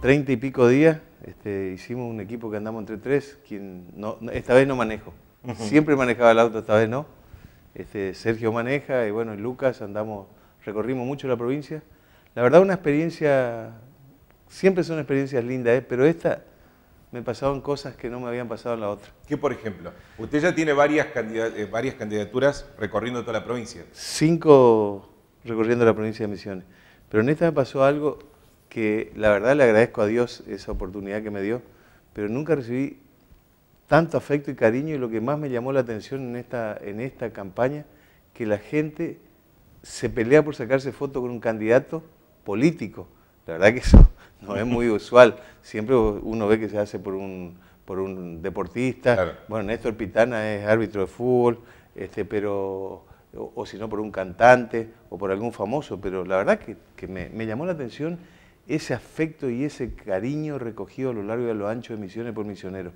treinta y pico días este, hicimos un equipo que andamos entre tres, quien no, esta vez no manejo. Siempre manejaba el auto, esta vez no. Este, Sergio maneja y bueno, y Lucas andamos, recorrimos mucho la provincia. La verdad una experiencia, siempre son experiencias lindas, ¿eh? pero esta me pasaban cosas que no me habían pasado en la otra. ¿Qué por ejemplo? Usted ya tiene varias, eh, varias candidaturas recorriendo toda la provincia. Cinco recorriendo la provincia de Misiones. Pero en esta me pasó algo que la verdad le agradezco a Dios esa oportunidad que me dio, pero nunca recibí tanto afecto y cariño y lo que más me llamó la atención en esta, en esta campaña, que la gente se pelea por sacarse foto con un candidato político. La verdad que eso no es muy usual. Siempre uno ve que se hace por un, por un deportista. Bueno, Néstor Pitana es árbitro de fútbol, este, pero o, si no por un cantante o por algún famoso, pero la verdad que, me llamó la atención ese afecto y ese cariño recogido a lo largo y a lo ancho de Misiones por Misioneros.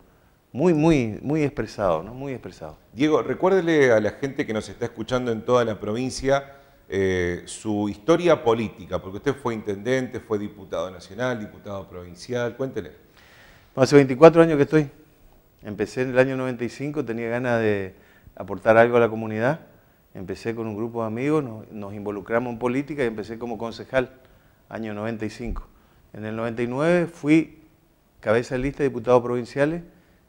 Muy, muy, muy expresado, ¿no? Muy expresado. Diego, recuérdele a la gente que nos está escuchando en toda la provincia eh, su historia política, porque usted fue intendente, fue diputado nacional, diputado provincial, cuéntele. Hace 24 años que estoy. Empecé en el año 95, tenía ganas de aportar algo a la comunidad. Empecé con un grupo de amigos, nos involucramos en política y empecé como concejal año 95. En el 99 fui cabeza de lista de diputados provinciales,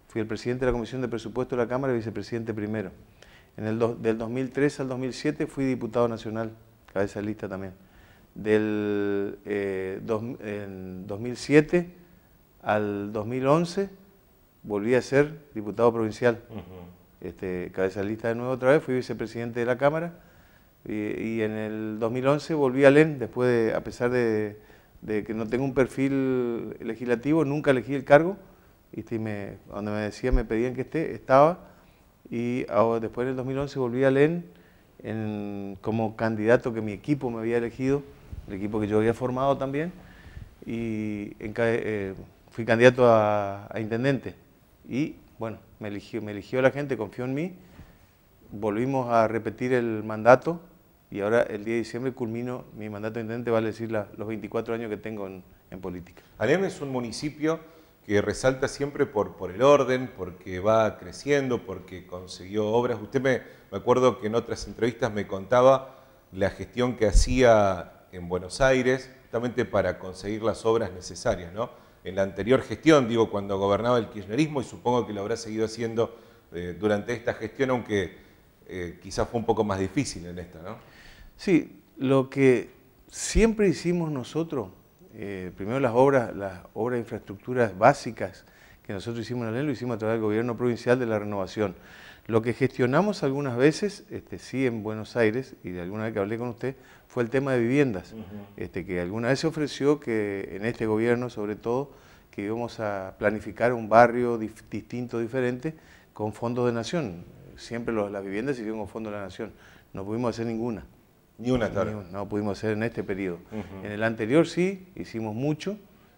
fui el presidente de la Comisión de Presupuesto de la Cámara y vicepresidente primero. En el del 2003 al 2007 fui diputado nacional, cabeza de lista también. Del eh, en 2007 al 2011 volví a ser diputado provincial, este, cabeza de lista de nuevo otra vez, fui vicepresidente de la Cámara y, en el 2011 volví a LEN, después a pesar de, que no tengo un perfil legislativo, nunca elegí el cargo. Este, y me, donde me decían, me pedían que esté, estaba. Y después en el 2011 volví a LEN como candidato que mi equipo me había elegido, el equipo que yo había formado también. Y eh, fui candidato a, intendente. Y bueno, me eligió, me eligió la gente, confió en mí. Volvimos a repetir el mandato y ahora el día de diciembre culmino mi mandato de intendente, vale decir los 24 años que tengo en, política. Alem es un municipio que resalta siempre por, el orden, porque va creciendo, porque consiguió obras. Usted me, me acuerdo que en otras entrevistas me contaba la gestión que hacía en Buenos Aires justamente para conseguir las obras necesarias, ¿no? En la anterior gestión, digo, cuando gobernaba el kirchnerismo, y supongo que lo habrá seguido haciendo eh, durante esta gestión, aunque eh, quizás fue un poco más difícil en esta, ¿no? Sí, lo que siempre hicimos nosotros, eh, primero las obras, las obras de infraestructuras básicas que nosotros hicimos en la ley, lo hicimos a través del gobierno provincial de la renovación. Lo que gestionamos algunas veces, este, sí en Buenos Aires, y de alguna vez que hablé con usted, fue el tema de viviendas, este, que alguna vez se ofreció que en este gobierno, sobre todo, que íbamos a planificar un barrio distinto, diferente, con fondos de nación. Siempre las viviendas se hicieron con fondos de la nación, no pudimos hacer ninguna. Ni una, tarde no pudimos hacer en este periodo. En el anterior sí, hicimos mucho,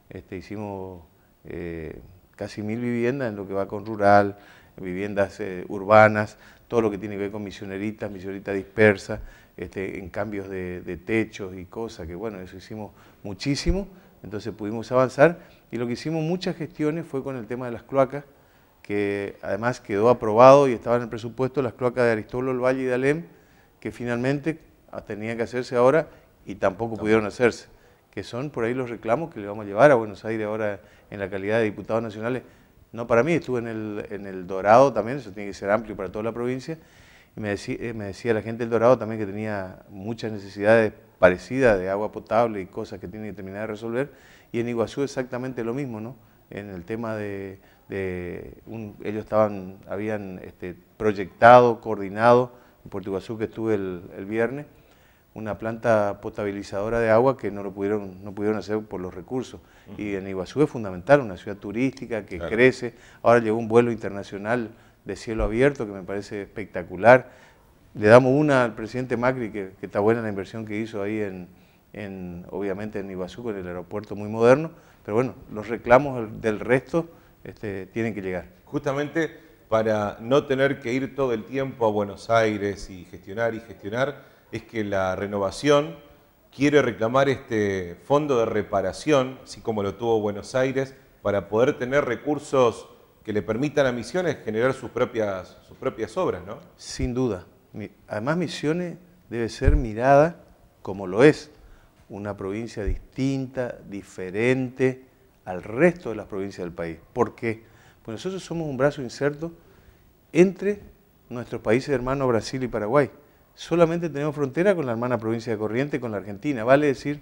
este, hicimos eh, casi mil viviendas en lo que va con rural, viviendas eh, urbanas, todo lo que tiene que ver con misioneritas, misioneritas dispersas, este, en cambios de, techos y cosas, que bueno, eso hicimos muchísimo, entonces pudimos avanzar y lo que hicimos muchas gestiones fue con el tema de las cloacas, que además quedó aprobado y estaba en el presupuesto las cloacas de Aristóbulo, el Valle y de Alem, que finalmente Ah, tenían que hacerse ahora y tampoco pudieron hacerse, que son por ahí los reclamos que le vamos a llevar a Buenos Aires ahora en la calidad de diputados nacionales. No para mí, estuve en el, Dorado también, eso tiene que ser amplio para toda la provincia, y eh, me decía, la gente del Dorado también que tenía muchas necesidades parecidas de agua potable y cosas que tiene que terminar de resolver, y en Iguazú exactamente lo mismo, ¿no? En el tema de, ellos estaban, habían este, proyectado, coordinado, en Puerto Iguazú que estuve el, el viernes, una planta potabilizadora de agua que no lo pudieron, no pudieron hacer por los recursos. Y en Iguazú es fundamental, una ciudad turística que crece. Ahora llegó un vuelo internacional de cielo abierto que me parece espectacular. Le damos una al presidente Macri, que, está buena la inversión que hizo ahí en, en, obviamente en Iguazú, con el aeropuerto muy moderno, pero bueno, los reclamos del resto este, tienen que llegar. Justamente para no tener que ir todo el tiempo a Buenos Aires y gestionar y gestionar, es que la renovación quiere reclamar este fondo de reparación, así como lo tuvo Buenos Aires, para poder tener recursos que le permitan a Misiones generar sus propias, sus propias obras, ¿no? Sin duda. Además, Misiones debe ser mirada como lo es, una provincia distinta, diferente al resto de las provincias del país. ¿Por qué? Porque pues, nosotros somos un brazo inserto entre nuestros países hermanos Brasil y Paraguay solamente tenemos frontera con la hermana provincia de Corrientes, con la Argentina. Vale decir,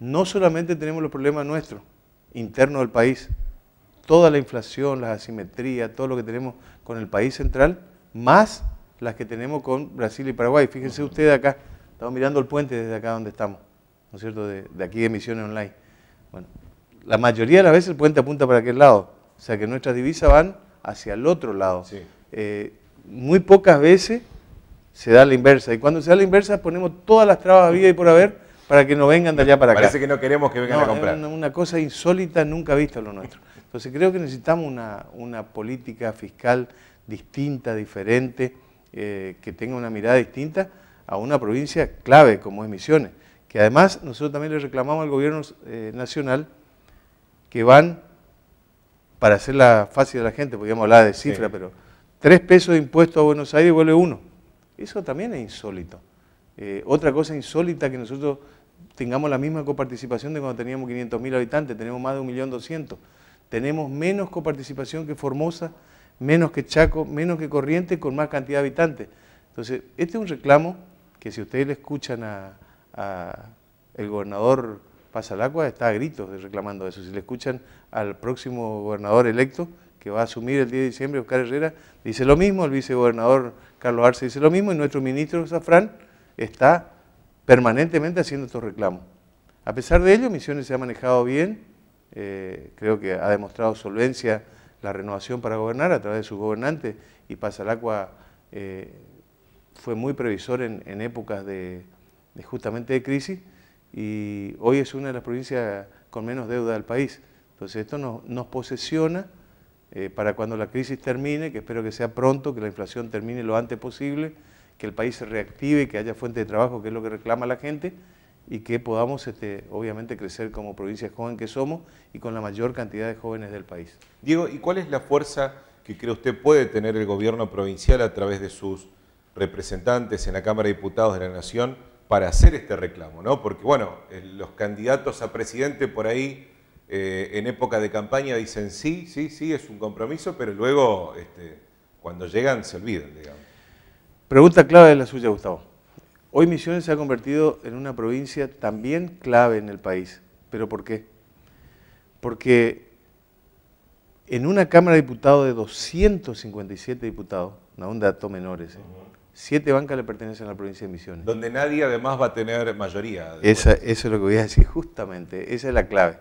no solamente tenemos los problemas nuestros, internos del país, toda la inflación, las asimetrías, todo lo que tenemos con el país central, más las que tenemos con Brasil y Paraguay. Fíjense ustedes acá, estamos mirando el puente desde acá donde estamos, ¿no es cierto?, de, aquí de Misiones Online. Bueno, la mayoría de las veces el puente apunta para aquel lado, o sea que nuestras divisas van hacia el otro lado. Eh, muy pocas veces se da la inversa. Y cuando se da la inversa ponemos todas las trabas vida y por haber para que no vengan de allá para acá. Parece que no queremos que vengan a comprar. una, cosa insólita, nunca vista lo nuestro. Entonces creo que necesitamos una, política fiscal distinta, diferente, eh, que tenga una mirada distinta a una provincia clave como es Misiones. Que además nosotros también le reclamamos al gobierno eh, nacional que van, para hacer la fácil a la gente, podríamos hablar de cifra, pero tres pesos de impuesto a Buenos Aires vuelve uno. Eso también es insólito. Eh, otra cosa insólita que nosotros tengamos la misma coparticipación de cuando teníamos 500.000 habitantes, tenemos más de 1.200.000. Tenemos menos coparticipación que Formosa, menos que Chaco, menos que Corrientes, con más cantidad de habitantes. Entonces, este es un reclamo que si ustedes le escuchan al gobernador Pasalacua, está a gritos reclamando eso. Si le escuchan al próximo gobernador electo, que va a asumir el 10 de diciembre, Oscar Herrera, dice lo mismo, el vicegobernador Carlos Arce dice lo mismo, y nuestro ministro Zafrán está permanentemente haciendo estos reclamos. A pesar de ello, Misiones se ha manejado bien, eh, creo que ha demostrado solvencia la renovación para gobernar a través de sus gobernantes, y Pasalacua eh, fue muy previsor en, épocas de, justamente de crisis, y hoy es una de las provincias con menos deuda del país. Entonces esto nos, nos posesiona eh, para cuando la crisis termine, que espero que sea pronto, que la inflación termine lo antes posible, que el país se reactive, que haya fuente de trabajo, que es lo que reclama la gente, y que podamos, este, obviamente, crecer como provincia joven que somos y con la mayor cantidad de jóvenes del país. Diego, ¿y cuál es la fuerza que cree usted puede tener el gobierno provincial a través de sus representantes en la Cámara de Diputados de la Nación para hacer este reclamo? ¿no? Porque, bueno, los candidatos a presidente por ahí eh, en época de campaña dicen sí, sí, sí, es un compromiso, pero luego este, cuando llegan se olvidan, digamos. Pregunta clave de la suya, Gustavo. Hoy Misiones se ha convertido en una provincia también clave en el país. ¿Pero por qué? Porque en una Cámara de Diputados de 257 diputados, no un dato menor siete bancas le pertenecen a la provincia de Misiones. Donde nadie además va a tener mayoría. eso es lo que voy a decir, justamente, esa es la clave.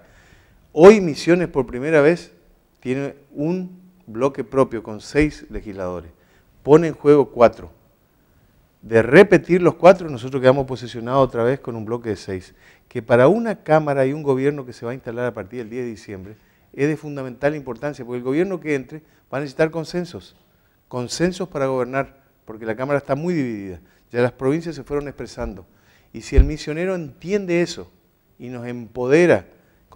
Hoy Misiones por primera vez tiene un bloque propio con seis legisladores. Pone en juego cuatro. De repetir los cuatro, nosotros quedamos posicionados otra vez con un bloque de seis. Que para una Cámara y un gobierno que se va a instalar a partir del 10 de diciembre es de fundamental importancia, porque el gobierno que entre va a necesitar consensos. Consensos para gobernar, porque la Cámara está muy dividida. Ya las provincias se fueron expresando. Y si el misionero entiende eso y nos empodera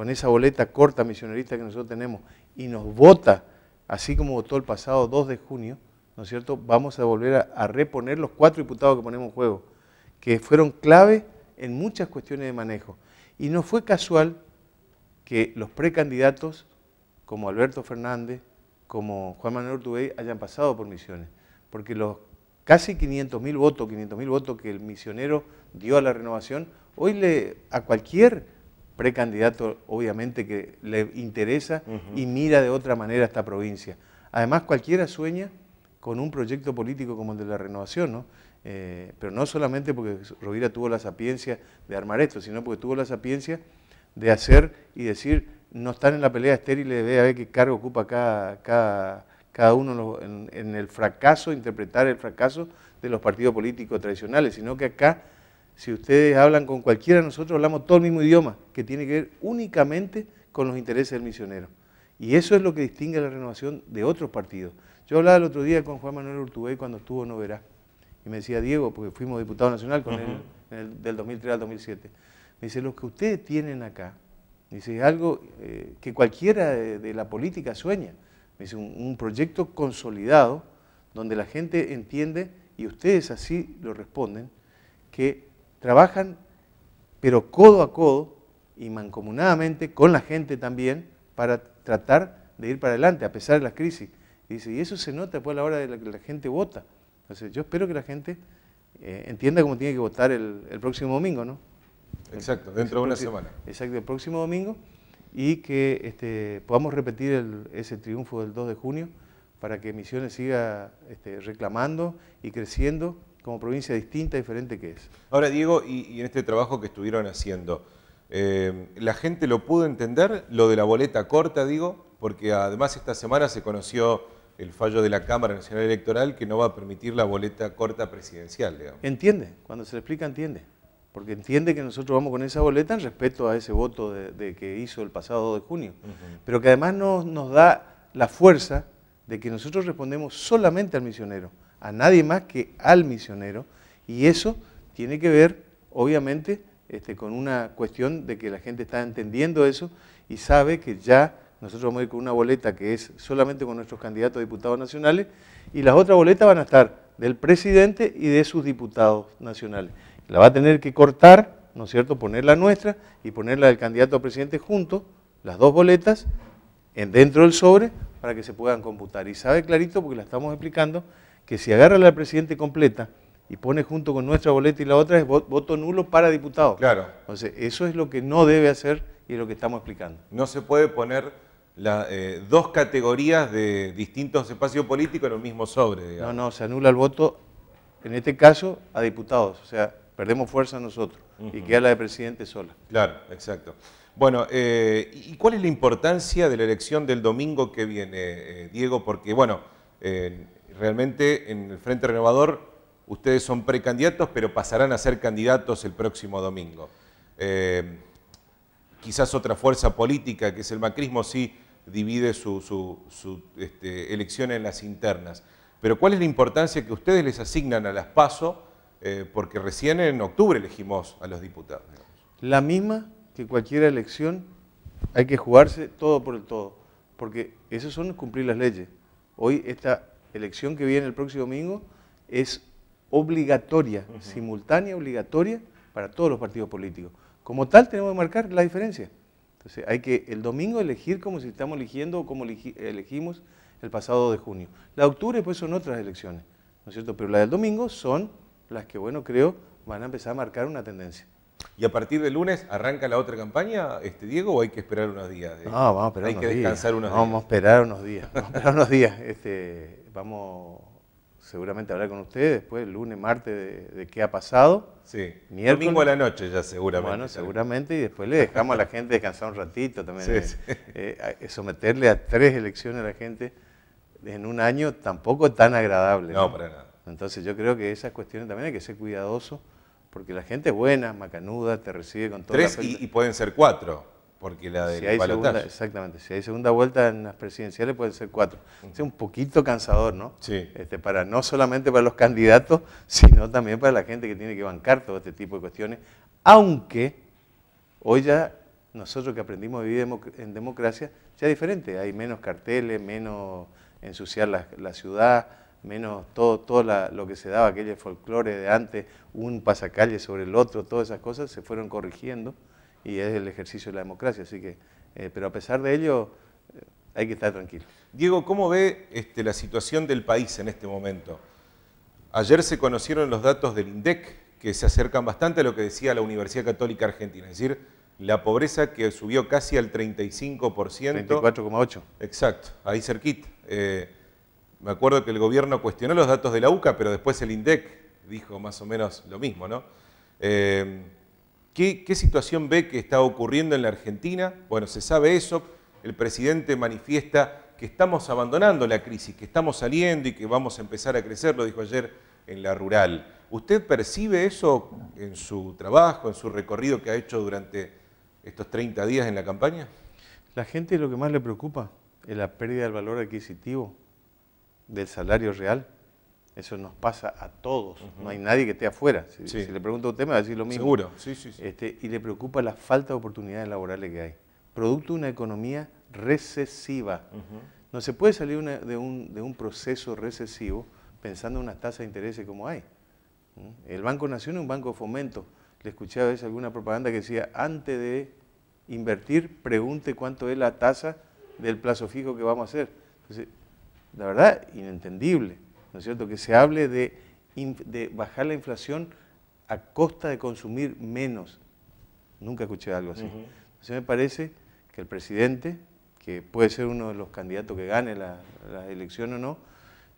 con esa boleta corta misionerista que nosotros tenemos y nos vota, así como votó el pasado 2 de junio, ¿no es cierto? Vamos a volver a, reponer los cuatro diputados que ponemos en juego, que fueron clave en muchas cuestiones de manejo. Y no fue casual que los precandidatos, como Alberto Fernández, como Juan Manuel Urtubey, hayan pasado por misiones. Porque los casi 500.000 votos, 500.000 votos que el misionero dio a la renovación, hoy le, a cualquier precandidato obviamente que le interesa y mira de otra manera esta provincia. Además, cualquiera sueña con un proyecto político como el de la renovación, ¿no? Eh, pero no solamente porque Rovira tuvo la sapiencia de armar esto, sino porque tuvo la sapiencia de hacer y decir, no están en la pelea estéril de a ver qué cargo ocupa cada, cada uno en, en el fracaso, interpretar el fracaso de los partidos políticos tradicionales, sino que acá si ustedes hablan con cualquiera, nosotros hablamos todo el mismo idioma, que tiene que ver únicamente con los intereses del misionero. Y eso es lo que distingue a la renovación de otros partidos. Yo hablaba el otro día con Juan Manuel Urtubey cuando estuvo en Oberá, Y me decía, Diego, porque fuimos diputado nacional con del 2003 al 2007. Me dice, lo que ustedes tienen acá, dice, es algo eh, que cualquiera de, la política sueña. Me dice, un proyecto consolidado donde la gente entiende, y ustedes así lo responden, que trabajan, pero codo a codo y mancomunadamente con la gente también para tratar de ir para adelante a pesar de las crisis. Y dice, y eso se nota después pues, a la hora de la que la gente vota. Entonces, yo espero que la gente eh, entienda cómo tiene que votar el, próximo domingo, ¿no? Exacto, dentro de una semana. Exacto, el próximo domingo y que este, podamos repetir ese triunfo del 2 de junio para que Misiones siga este, reclamando y creciendo como provincia distinta, diferente que es. Ahora, Diego, y, en este trabajo que estuvieron haciendo, eh, ¿la gente lo pudo entender? Lo de la boleta corta, digo, porque además esta semana se conoció el fallo de la Cámara Nacional Electoral que no va a permitir la boleta corta presidencial, digamos. Entiende, cuando se le explica entiende, porque entiende que nosotros vamos con esa boleta en respeto a ese voto de, que hizo el pasado 2 de junio, pero que además nos da la fuerza de que nosotros respondemos solamente al misionero a nadie más que al misionero y eso tiene que ver, obviamente, este, con una cuestión de que la gente está entendiendo eso y sabe que ya nosotros vamos a ir con una boleta que es solamente con nuestros candidatos a diputados nacionales y las otras boletas van a estar del presidente y de sus diputados nacionales. La va a tener que cortar, ¿no es cierto?, poner la nuestra y poner la del candidato a presidente junto, las dos boletas, en dentro del sobre, para que se puedan computar. Y sabe clarito, porque la estamos explicando, que si agarra la presidente completa y pone junto con nuestra boleta y la otra es voto nulo para diputados. Claro. Entonces, eso es lo que no debe hacer y es lo que estamos explicando. No se puede poner la, eh, dos categorías de distintos espacios políticos en el mismo sobre. No, no, se anula el voto, en este caso, a diputados. O sea, perdemos fuerza nosotros y queda la de presidente sola. Claro, exacto. Bueno, eh, ¿y cuál es la importancia de la elección del domingo que viene, eh, Diego? Porque, bueno, Realmente en el Frente Renovador ustedes son precandidatos, pero pasarán a ser candidatos el próximo domingo. Eh, quizás otra fuerza política, que es el macrismo, sí divide su, este, elección en las internas. Pero ¿cuál es la importancia que ustedes les asignan a las PASO? Eh, porque recién en octubre elegimos a los diputados. La misma que cualquier elección, hay que jugarse todo por el todo, porque eso son cumplir las leyes. Hoy está elección que viene el próximo domingo es obligatoria, simultánea, obligatoria para todos los partidos políticos. Como tal tenemos que marcar la diferencia. Entonces hay que el domingo elegir como si estamos eligiendo o como elegimos el pasado de junio. La de octubre pues son otras elecciones, ¿no es cierto? Pero la del domingo son las que, bueno, creo, van a empezar a marcar una tendencia. ¿Y a partir del lunes arranca la otra campaña, este Diego, o hay que esperar unos días? No, ah, vamos a esperar hay unos que descansar días. unos días. Vamos a esperar unos días. Vamos a esperar unos días. Este, vamos seguramente a hablar con ustedes después, el lunes, martes, de, qué ha pasado. Sí. Miércoles. Domingo a la noche ya seguramente. Bueno, seguramente, y después le dejamos a la gente descansar un ratito también. Sí, eh, eh, someterle a tres elecciones a la gente en un año tampoco tan agradable. ¿no? para nada. Entonces yo creo que esas cuestiones también hay que ser cuidadosos porque la gente es buena, macanuda, te recibe con todo. Tres y, pueden ser cuatro, porque la de si Exactamente, si hay segunda vuelta en las presidenciales pueden ser cuatro. Es un poquito cansador, ¿no? Sí. Este, para, no solamente para los candidatos, sino también para la gente que tiene que bancar todo este tipo de cuestiones. Aunque hoy ya nosotros que aprendimos a vivir en democracia, sea diferente. Hay menos carteles, menos ensuciar la ciudad, menos todo, lo que se daba, aquel folclore de antes, un pasacalle sobre el otro, todas esas cosas se fueron corrigiendo y es el ejercicio de la democracia. Así que, eh, pero a pesar de ello, eh, hay que estar tranquilo. Diego, ¿cómo ve este, la situación del país en este momento? Ayer se conocieron los datos del INDEC, que se acercan bastante a lo que decía la Universidad Católica Argentina, es decir, la pobreza que subió casi al 35%. 34,8%. Exacto, ahí cerquita. Eh, me acuerdo que el gobierno cuestionó los datos de la UCA, pero después el INDEC dijo más o menos lo mismo, ¿no? Eh, ¿Qué situación ve que está ocurriendo en la Argentina? Bueno, se sabe eso, el presidente manifiesta que estamos abandonando la crisis, que estamos saliendo y que vamos a empezar a crecer, lo dijo ayer en la rural. ¿Usted percibe eso en su trabajo, en su recorrido que ha hecho durante estos 30 días en la campaña? La gente lo que más le preocupa es la pérdida del valor adquisitivo del salario real. Eso nos pasa a todos, no hay nadie que esté afuera. Si, le pregunto a usted, me va a decir lo mismo. Seguro, sí, sí. Este, y le preocupa la falta de oportunidades laborales que hay. Producto de una economía recesiva. No se puede salir de, un, proceso recesivo pensando en una tasa de interés como hay. ¿Mm? El Banco Nación es un banco de fomento. Le escuché a veces alguna propaganda que decía, antes de invertir, pregunte cuánto es la tasa del plazo fijo que vamos a hacer. Entonces, la verdad, inentendible, ¿no es cierto?, que se hable de, de bajar la inflación a costa de consumir menos. Nunca escuché algo así. Entonces me parece que el presidente, que puede ser uno de los candidatos que gane la, elección o no,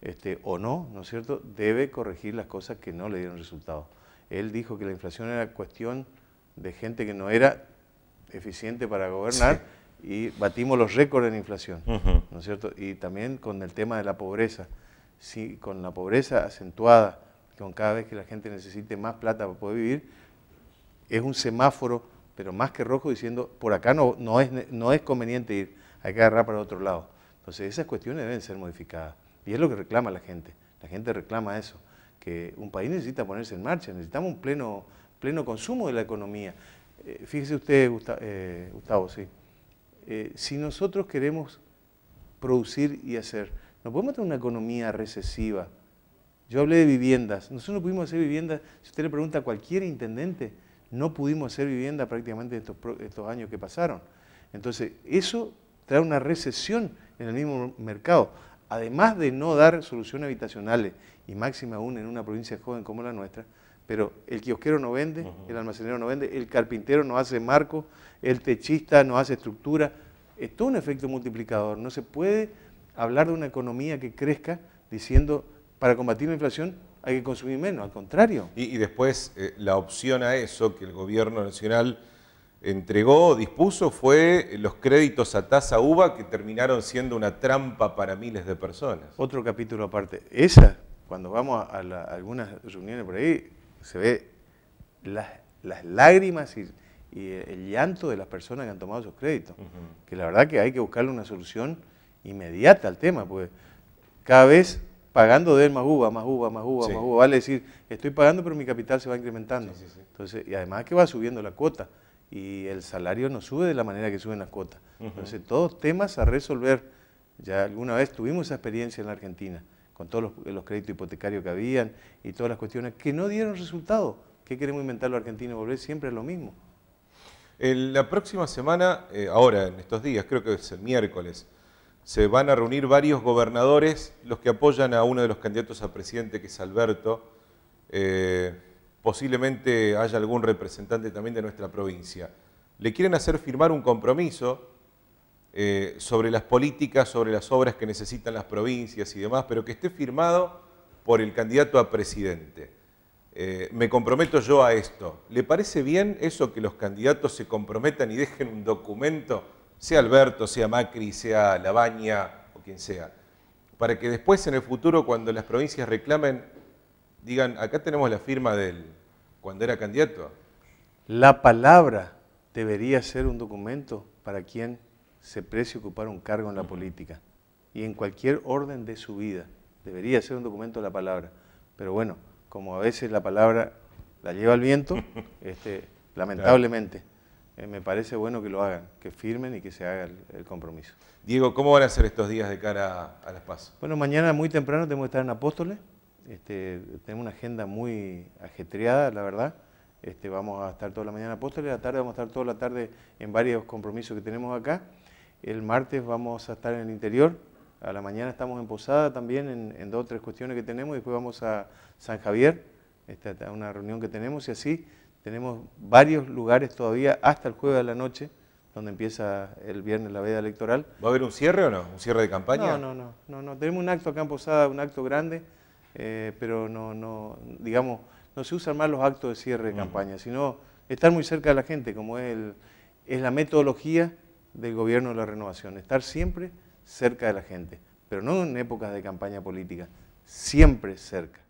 este, o no, ¿no es cierto?, debe corregir las cosas que no le dieron resultado. Él dijo que la inflación era cuestión de gente que no era eficiente para gobernar y batimos los récords en inflación, ¿no es cierto? Y también con el tema de la pobreza, sí, con la pobreza acentuada, con cada vez que la gente necesite más plata para poder vivir, es un semáforo, pero más que rojo, diciendo, por acá no, no, es, no es conveniente ir, hay que agarrar para otro lado. Entonces esas cuestiones deben ser modificadas, y es lo que reclama la gente, la gente reclama eso, que un país necesita ponerse en marcha, necesitamos un pleno, pleno consumo de la economía. Eh, fíjese usted, eh, Gustavo sí. Eh, si nosotros queremos producir y hacer, no podemos tener una economía recesiva. Yo hablé de viviendas. Nosotros no pudimos hacer viviendas. Si usted le pregunta a cualquier intendente, no pudimos hacer vivienda prácticamente estos, estos años que pasaron. Entonces, eso trae una recesión en el mismo mercado. Además de no dar soluciones habitacionales, y máxima aún en una provincia joven como la nuestra, pero el kiosquero no vende, el almacenero no vende, el carpintero no hace marco, el techista no hace estructura. Es todo un efecto multiplicador. No se puede hablar de una economía que crezca diciendo para combatir la inflación hay que consumir menos, al contrario. Y, después eh, la opción a eso que el gobierno nacional entregó, dispuso, fue los créditos a tasa UVA que terminaron siendo una trampa para miles de personas. Otro capítulo aparte. Esa, cuando vamos a algunas reuniones por ahí, se ve las, lágrimas y, el llanto de las personas que han tomado esos créditos. Que la verdad que hay que buscarle una solución inmediata al tema, pues cada vez pagando de él más uva, más uva, más uva, más uva, vale decir, estoy pagando pero mi capital se va incrementando. Entonces, y además que va subiendo la cuota y el salario no sube de la manera que suben las cuotas. Entonces, todos temas a resolver. Ya alguna vez tuvimos esa experiencia en la Argentina con todos los, créditos hipotecarios que habían y todas las cuestiones que no dieron resultado. ¿Qué queremos inventar los argentinos? Volver siempre a lo mismo. La próxima semana, eh, ahora en estos días, creo que es el miércoles, se van a reunir varios gobernadores, los que apoyan a uno de los candidatos a presidente, que es Alberto. Eh, posiblemente haya algún representante también de nuestra provincia. Le quieren hacer firmar un compromiso eh, sobre las políticas, sobre las obras que necesitan las provincias y demás, pero que esté firmado por el candidato a presidente. Eh, me comprometo yo a esto. ¿Le parece bien eso que los candidatos se comprometan y dejen un documento, sea Alberto, sea Macri, sea Labaña o quien sea, para que después en el futuro cuando las provincias reclamen, digan, acá tenemos la firma del cuando era candidato? La palabra debería ser un documento para quien se precie ocupar un cargo en la política y en cualquier orden de su vida. Debería ser un documento de la palabra. Pero bueno, como a veces la palabra la lleva al viento, este, lamentablemente. Eh, me parece bueno que lo hagan, que firmen y que se haga el, compromiso. Diego, ¿cómo van a ser estos días de cara a, las PAS? Bueno, mañana muy temprano tenemos que estar en Apóstoles. Este, tenemos una agenda muy ajetreada, la verdad. Este, vamos a estar toda la mañana en Apóstoles, la tarde vamos a estar toda la tarde en varios compromisos que tenemos acá. El martes vamos a estar en el interior. A la mañana estamos en Posada también, en, dos o tres cuestiones que tenemos. Después vamos a San Javier, esta, una reunión que tenemos. Y así tenemos varios lugares todavía hasta el jueves de la noche, donde empieza el viernes la veda electoral. ¿Va a haber un cierre o no? ¿Un cierre de campaña? No, no, no. no, no. Tenemos un acto acá en Posada, un acto grande, eh, pero no, no, digamos, no se usan más los actos de cierre de mm. campaña, sino estar muy cerca de la gente, como es la metodología del gobierno de la renovación, estar siempre cerca de la gente, pero no en épocas de campaña política, siempre cerca.